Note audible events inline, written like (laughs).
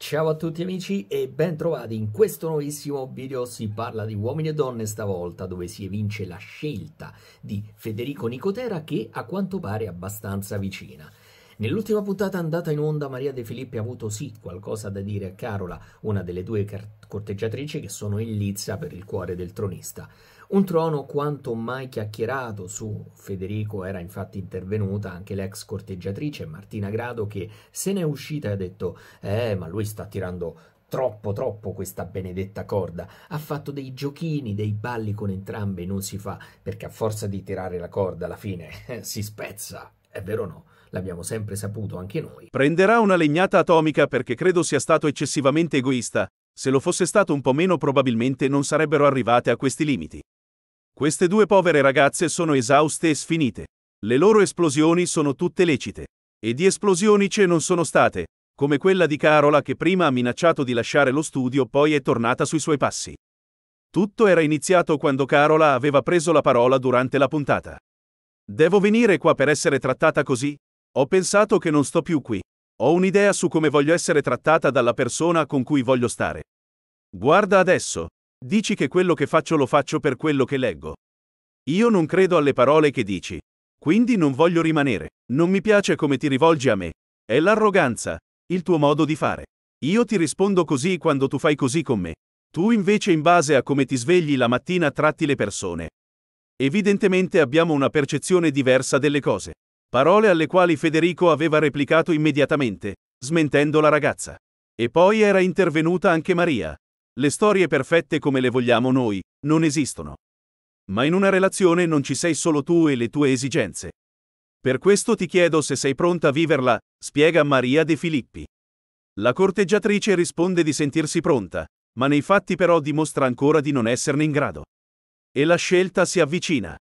Ciao a tutti amici e ben trovati in questo nuovissimo video si parla di uomini e donne stavolta dove si evince la scelta di Federico Nicotera che a quanto pare è abbastanza vicina. Nell'ultima puntata andata in onda Maria De Filippi ha avuto sì qualcosa da dire a Carola, una delle due corteggiatrici che sono in lizza per il cuore del tronista. Un trono quanto mai chiacchierato su Federico era infatti intervenuta anche l'ex corteggiatrice Martina Grado che se n'è uscita e ha detto «Eh, ma lui sta tirando troppo troppo questa benedetta corda. Ha fatto dei giochini, dei balli con entrambe, non si fa, perché a forza di tirare la corda alla fine (laughs) si spezza, è vero o no? l'abbiamo sempre saputo anche noi. Prenderà una legnata atomica perché credo sia stato eccessivamente egoista. Se lo fosse stato un po' meno probabilmente non sarebbero arrivate a questi limiti. Queste due povere ragazze sono esauste e sfinite. Le loro esplosioni sono tutte lecite. E di esplosioni ce non sono state, come quella di Carola che prima ha minacciato di lasciare lo studio poi è tornata sui suoi passi. Tutto era iniziato quando Carola aveva preso la parola durante la puntata. Devo venire qua per essere trattata così? Ho pensato che non sto più qui. Ho un'idea su come voglio essere trattata dalla persona con cui voglio stare. Guarda adesso. Dici che quello che faccio lo faccio per quello che leggo. Io non credo alle parole che dici. Quindi non voglio rimanere. Non mi piace come ti rivolgi a me. È l'arroganza, il tuo modo di fare. Io ti rispondo così quando tu fai così con me. Tu invece in base a come ti svegli la mattina tratti le persone. Evidentemente abbiamo una percezione diversa delle cose. Parole alle quali Federico aveva replicato immediatamente, smentendo la ragazza. E poi era intervenuta anche Maria. Le storie perfette come le vogliamo noi non esistono. Ma in una relazione non ci sei solo tu e le tue esigenze. Per questo ti chiedo se sei pronta a viverla, spiega Maria De Filippi. La corteggiatrice risponde di sentirsi pronta, ma nei fatti però dimostra ancora di non esserne in grado. E la scelta si avvicina.